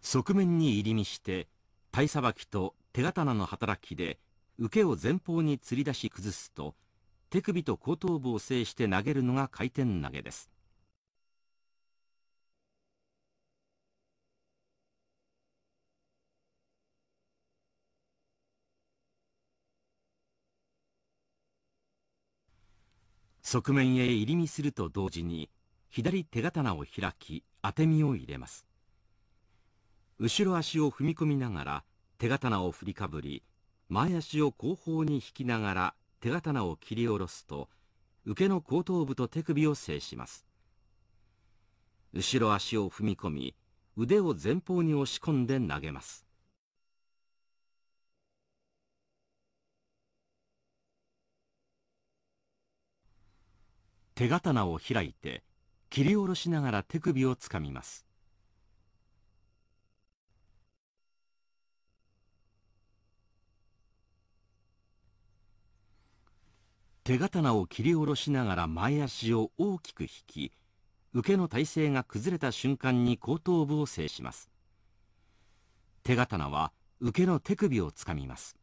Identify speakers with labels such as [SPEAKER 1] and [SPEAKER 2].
[SPEAKER 1] 側面に入り見して体さばきと手刀の働きで受けを前方に釣り出し崩すと手首と後頭部を制して投げるのが回転投げです側面へ入り見すると同時に、左手刀を開き、当て身を入れます。後ろ足を踏み込みながら、手刀を振りかぶり、前足を後方に引きながら、手刀を切り下ろすと、受けの後頭部と手首を制します。後ろ足を踏み込み、腕を前方に押し込んで投げます。手刀を開いて切り下ろしながら手首をつかみます手刀を切り下ろしながら前足を大きく引き受けの体勢が崩れた瞬間に後頭部を制します手刀は受けの手首をつかみます